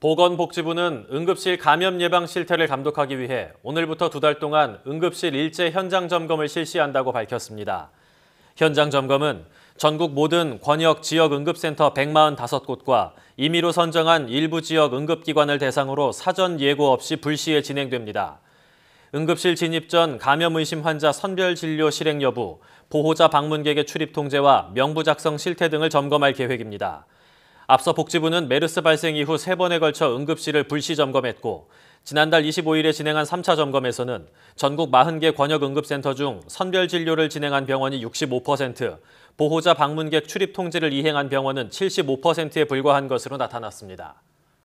보건복지부는 응급실 감염 예방 실태를 감독하기 위해 오늘부터 두 달 동안 응급실 일제 현장 점검을 실시한다고 밝혔습니다. 현장 점검은 전국 모든 권역 지역 응급센터 145곳과 임의로 선정한 일부 지역 응급기관을 대상으로 사전 예고 없이 불시에 진행됩니다. 응급실 진입 전 감염 의심 환자 선별 진료 실행 여부, 보호자 방문객의 출입 통제와 명부 작성 실태 등을 점검할 계획입니다. 앞서 복지부는 메르스 발생 이후 세 번에 걸쳐 응급실을 불시 점검했고 지난달 25일에 진행한 3차 점검에서는 전국 40개 권역응급센터 중 선별 진료를 진행한 병원이 65%, 보호자 방문객 출입 통제를 이행한 병원은 75%에 불과한 것으로 나타났습니다.